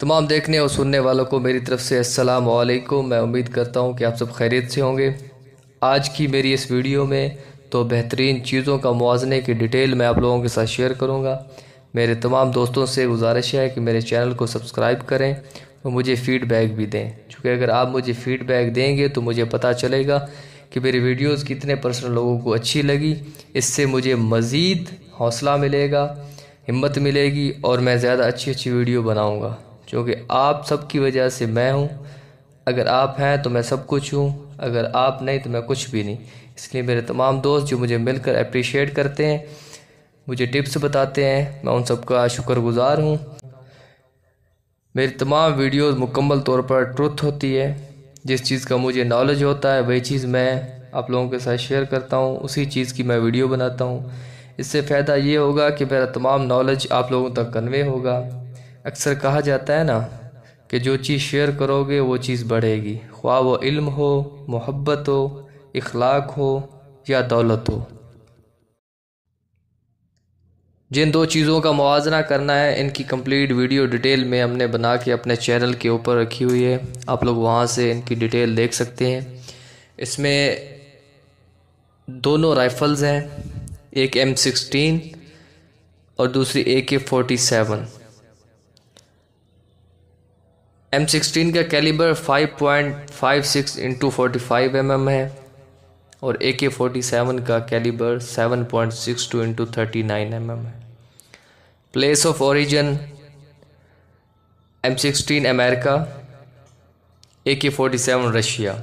तमाम देखने और सुनने वालों को मेरी तरफ से अस्सलाम वालेकुम मैं उम्मीद करता हूँ कि आप सब खैरियत से होंगे आज की मेरी इस वीडियो में तो बेहतरीन चीज़ों का मुआजने की डिटेल मैं आप लोगों के साथ शेयर करूँगा मेरे तमाम दोस्तों से गुजारिश है कि मेरे चैनल को सब्सक्राइब करें और मुझे फ़ीडबैक भी दें चूँकि अगर आप मुझे फ़ीडबैक देंगे तो मुझे पता चलेगा कि मेरी वीडियोज़ कितने पर्सनल लोगों को अच्छी लगी इससे मुझे मज़ीद हौसला मिलेगा हिम्मत मिलेगी और मैं ज़्यादा अच्छी अच्छी वीडियो बनाऊँगा क्योंकि आप सबकी वजह से मैं हूँ अगर आप हैं तो मैं सब कुछ हूँ अगर आप नहीं तो मैं कुछ भी नहीं इसलिए मेरे तमाम दोस्त जो मुझे मिलकर अप्रिशिएट करते हैं मुझे टिप्स बताते हैं मैं उन सबका शुक्रगुजार हूँ मेरी तमाम वीडियोस मुकम्मल तौर पर ट्रुथ होती है जिस चीज़ का मुझे नॉलेज होता है वही चीज़ मैं आप लोगों के साथ शेयर करता हूँ उसी चीज़ की मैं वीडियो बनाता हूँ इससे फ़ायदा ये होगा कि मेरा तमाम नॉलेज आप लोगों तक कन्वे होगा अक्सर कहा जाता है ना कि जो चीज़ शेयर करोगे वो चीज़ बढ़ेगी ख्वा वो इल्म हो मोहब्बत हो इखलाक हो या दौलत हो जिन दो चीज़ों का मुजना करना है इनकी कंप्लीट वीडियो डिटेल में हमने बना के अपने चैनल के ऊपर रखी हुई है आप लोग वहाँ से इनकी डिटेल देख सकते हैं इसमें दोनों राइफ़ल्स हैं एक एम सिक्सटीन और दूसरी A K forty seven M sixteen का calibre five point five six into forty five M M है और ए के फोर्टी सेवन का calibre seven point six two into thirty nine M M है place of origin M sixteen America A K forty seven Russia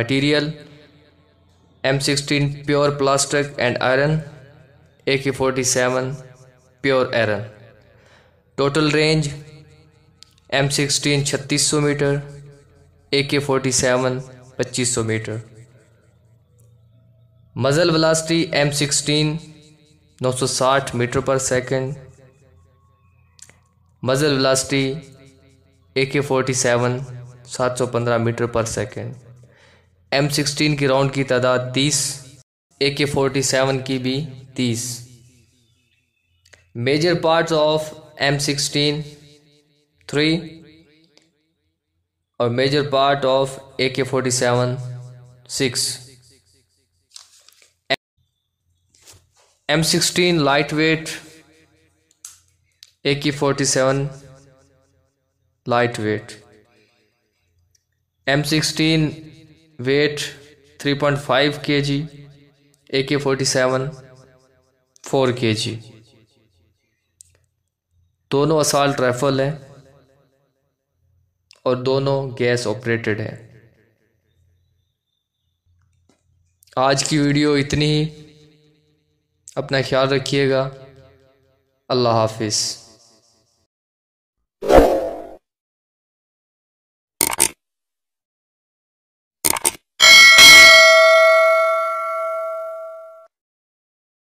material M sixteen pure plastic and iron A K forty seven pure iron total range M sixteen छत्तीस सौ metre A K forty seven पच्चीस सौ metre muzzle velocity M sixteen नौ सौ साठ metre per second मज़ल वलास्टी ए K forty seven सात सौ पंद्रह metre per second M sixteen की राउंड की तादाद तीस ए के फोर्टी सेवन की भी तीस major parts of M sixteen three और major part of A K forty seven six M sixteen light weight A K forty seven light weight M sixteen weight three point five K G A K forty seven four के जी दोनों assault rifle हैं और दोनों gas operated है आज की video इतनी ही अपना ख्याल रखिएगा अल्लाह हाफिज़